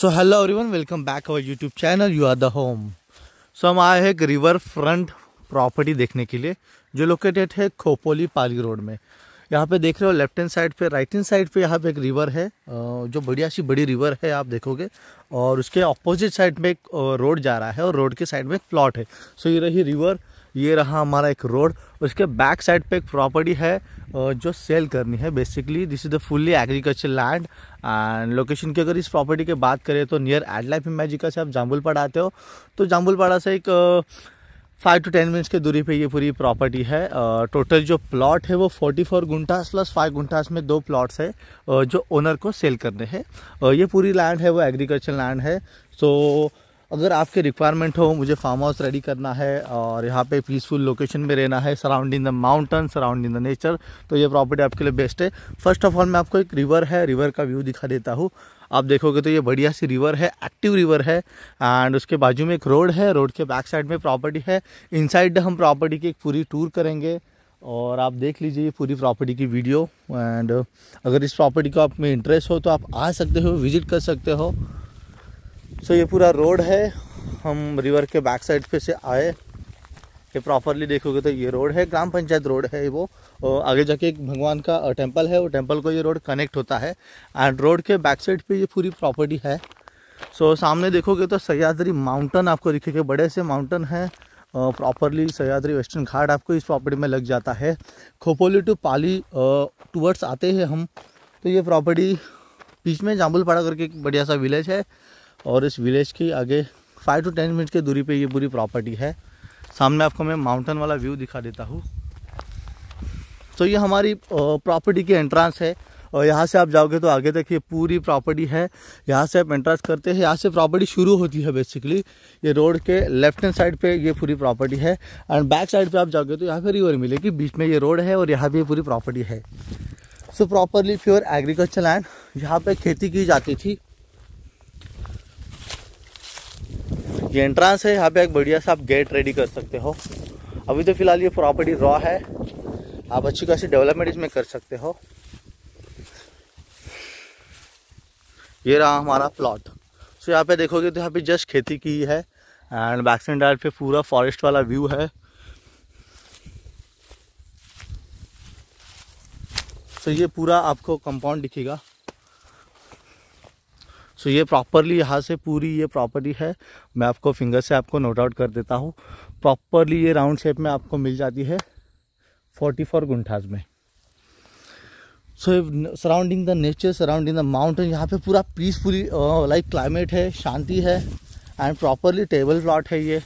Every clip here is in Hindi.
so hello everyone welcome back our YouTube channel you are the home so हम आए हैं एक रिवर फ्रंट प्रॉपर्टी देखने के लिए जो लोकेटेड है खोपोली पाली रोड में यहाँ पे देख रहे हो लेफ्ट हैंड साइड पे राइट हैंड साइड पे यहाँ पे एक रिवर है जो बढ़िया सी बड़ी रिवर है आप देखोगे और उसके अपोजिट साइड में एक रोड जा रहा है और रोड के साइड में एक प्लॉट है सो ये रही रिवर ये रहा हमारा एक रोड उसके बैक साइड पे एक प्रॉपर्टी है जो सेल करनी है basically this is the fully agriculture land and location की अगर इस प्रॉपर्टी की बात करें तो नियर एडलाइफ इमेजिका से आप जाम्बुलपाड़ा आते हो तो जाम्बुलपाड़ा से एक फाइव टू टेन मिनट्स की दूरी पे ये पूरी प्रॉपर्टी है टोटल जो प्लॉट है वो forty four gunthas plus five gunthas में दो प्लॉट्स है जो ओनर को सेल करने हैं ये पूरी लैंड है वो एग्रीकल्चर लैंड है सो so, अगर आपके रिक्वायरमेंट हो मुझे फार्म हाउस रेडी करना है और यहाँ पे पीसफुल लोकेशन में रहना है surrounding the mountain surrounding the nature तो ये प्रॉपर्टी आपके लिए बेस्ट है फर्स्ट ऑफ ऑल मैं आपको एक रिवर है रिवर का व्यू दिखा देता हूँ आप देखोगे तो ये बढ़िया सी रिवर है एक्टिव रिवर है एंड उसके बाजू में एक रोड है रोड के बैक साइड में प्रॉपर्टी है इन हम प्रॉपर्टी की एक पूरी टूर करेंगे और आप देख लीजिए ये पूरी प्रॉपर्टी की वीडियो एंड अगर इस प्रॉपर्टी को आप में इंटरेस्ट हो तो आप आ सकते हो विजिट कर सकते हो सो ये पूरा रोड है हम रिवर के बैक साइड पे से आए ये प्रॉपरली देखोगे तो ये रोड है ग्राम पंचायत रोड है वो आगे जाके एक भगवान का टेंपल है वो टेंपल को ये रोड कनेक्ट होता है एंड रोड के बैक साइड पे ये पूरी प्रॉपर्टी है सो so, सामने देखोगे तो सयादरी माउंटेन आपको दिखेगा बड़े से माउंटेन है प्रॉपरली सयादरी वेस्टर्न घाट आपको इस प्रॉपर्टी में लग जाता है खोपोली टू पाली टूवर्ड्स आते हैं हम तो ये प्रॉपर्टी बीच में जाम्बुलपाड़ा करके एक बढ़िया सा विलेज है और इस विलेज के आगे फाइव टू टेन मिनट की दूरी पे ये पूरी प्रॉपर्टी है सामने आपको मैं माउंटेन वाला व्यू दिखा देता हूँ तो ये हमारी प्रॉपर्टी की एंट्रांस है और यहाँ से आप जाओगे तो आगे तक ये पूरी प्रॉपर्टी है यहाँ से आप एंट्रांस करते हैं यहाँ से प्रॉपर्टी शुरू होती है बेसिकली ये रोड के लेफ्ट हैंड साइड पे ये पूरी प्रॉपर्टी है एंड बैक साइड पे आप जाओगे तो यहाँ पर रिवर मिलेगी बीच में ये रोड है और यहाँ भी ये पूरी प्रॉपर्टी है so properly pure agriculture land यहाँ पर खेती की जाती थी ये एंट्रांस है यहाँ पे एक बढ़िया सा आप गेट रेडी कर सकते हो अभी तो फिलहाल ये प्रॉपर्टी रॉ है आप अच्छी खासी डेवलपमेंट इसमें कर सकते हो ये रहा हमारा प्लॉट सो यहाँ पे देखोगे तो यहाँ पे जस्ट खेती की है एंड बैक साइड पे पूरा फॉरेस्ट वाला व्यू है सो ये पूरा आपको कंपाउंड दिखेगा सो तो ये प्रॉपरली यहाँ से पूरी ये प्रॉपर्टी है मैं आपको फिंगर से आपको नोट आउट कर देता हूँ प्रॉपरली ये राउंड शेप में आपको मिल जाती है फोर्टी फोर गुंठास में सो surrounding the nature surrounding the mountain यहाँ पे पूरा पीसफुली लाइक क्लाइमेट है शांति है एंड प्रॉपरली टेबल प्लॉट है ये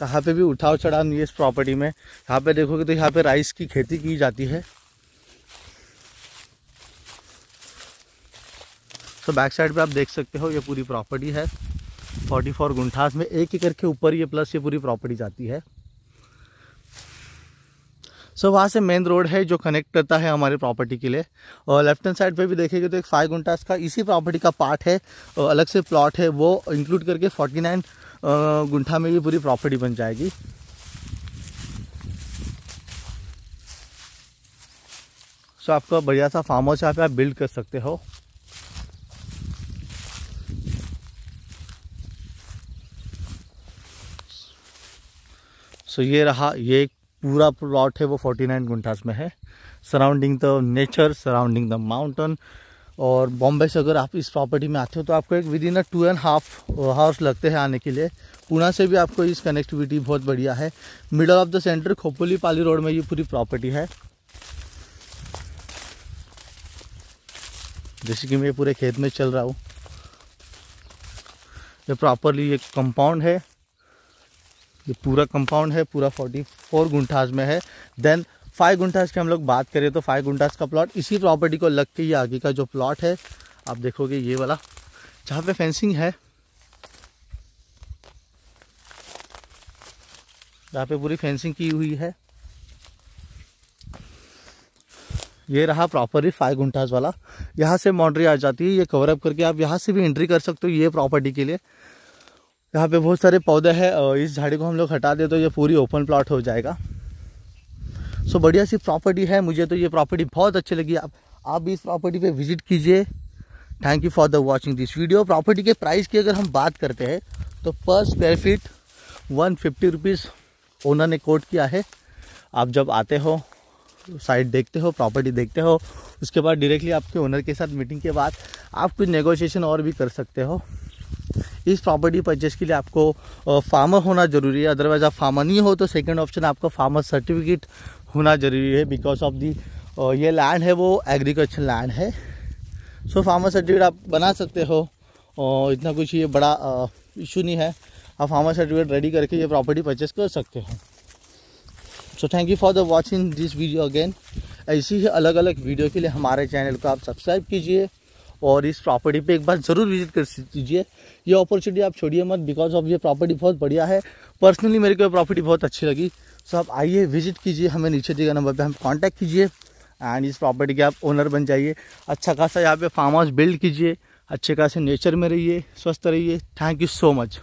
कहाँ पे भी उठाव चढ़ाव नहीं है इस प्रॉपर्टी में यहाँ पे देखोगे तो यहाँ पे राइस की खेती की जाती है सो बैक साइड पे आप देख सकते हो ये पूरी प्रॉपर्टी है फोर्टी फोर गुंठास में एक एकड़ के ऊपर ये प्लस ये पूरी प्रॉपर्टी जाती है सो so, वहाँ से मेन रोड है जो कनेक्ट करता है हमारे प्रॉपर्टी के लिए और लेफ्ट हैंड साइड पे भी देखेंगे तो एक फाइव गुंटास का इसी प्रॉपर्टी का पार्ट है और अलग से प्लॉट है वो इंक्लूड करके फोर्टी नाइन गुंठा में भी पूरी प्रॉपर्टी बन जाएगी सो so, आपका बढ़िया सा फार्म हाउस यहाँ पे आप बिल्ड कर सकते हो सो ये रहा ये पूरा प्लॉट है वो 49 नाइन गुंठास में है surrounding the nature surrounding the mountain और बॉम्बे से अगर आप इस प्रॉपर्टी में आते हो तो आपको एक within a two and half hours लगते हैं आने के लिए पूना से भी आपको इस कनेक्टिविटी बहुत बढ़िया है middle of the centre Khopoli Pali road में ये पूरी प्रॉपर्टी है जैसे कि मैं पूरे खेत में चल रहा हूँ ये प्रॉपरली एक कंपाउंड है ये पूरा कंपाउंड है पूरा फोर्टी फोर गुंठाज में है देन फाइव गुंठाज की हम लोग बात करें तो फाइव गुंठाज का प्लॉट इसी प्रॉपर्टी को लग के ये आगे का जो प्लॉट है आप देखोगे ये वाला जहाँ पे फेंसिंग है यहाँ पे पूरी फेंसिंग की हुई है ये रहा प्रॉपरली फाइव गुंठाज वाला यहाँ से बाउंड्री आ जाती है ये कवर अप करके आप यहाँ से भी एंट्री कर सकते हो ये प्रॉपर्टी के लिए यहाँ पे बहुत सारे पौधे हैं इस झाड़ी को हम लोग हटा दे तो ये पूरी ओपन प्लॉट हो जाएगा सो बढ़िया सी प्रॉपर्टी है मुझे तो ये प्रॉपर्टी बहुत अच्छी लगी आप आप भी इस प्रॉपर्टी पे विजिट कीजिए thank you for the watching this video property के प्राइस की अगर हम बात करते हैं तो पर square feet one fifty rupees owner ने कोट किया है आप जब आते हो साइट देखते हो प्रॉपर्टी देखते हो उसके बाद डायरेक्टली आपके ओनर के साथ मीटिंग के बाद आप कुछ नेगोशिएशन और भी कर सकते हो इस प्रॉपर्टी परचेज के लिए आपको फार्मर होना ज़रूरी है अदरवाइज़ आप फार्मर नहीं हो तो सेकेंड ऑप्शन आपका फार्मर सर्टिफिकेट होना ज़रूरी है बिकॉज ऑफ दी ये लैंड है वो एग्रीकल्चर लैंड है सो फार्मर सर्टिफिकेट आप बना सकते हो और इतना कुछ ये बड़ा इशू नहीं है आप फार्मर सर्टिफिकेट रेडी करके ये प्रॉपर्टी परचेज कर सकते हो so thank you for the watching this video again ऐसी ही अलग अलग वीडियो के लिए हमारे चैनल को आप सब्सक्राइब कीजिए और इस प्रॉपर्टी पे एक बार ज़रूर विजिट कर दीजिए ये अपॉर्चुनिटी आप छोड़िए मत बिकॉज ऑफ ये प्रॉपर्टी बहुत बढ़िया है पर्सनली मेरे को ये प्रॉपर्टी बहुत अच्छी लगी सो आप आइए विजिट कीजिए हमें नीचे दिए नंबर पर हम कॉन्टैक्ट कीजिए एंड इस प्रॉपर्टी के आप ओनर बन जाइए अच्छा खासा यहाँ पे फार्म हाउस बिल्ड कीजिए अच्छे खासे नेचर में रहिए स्वस्थ रहिए थैंक यू सो मच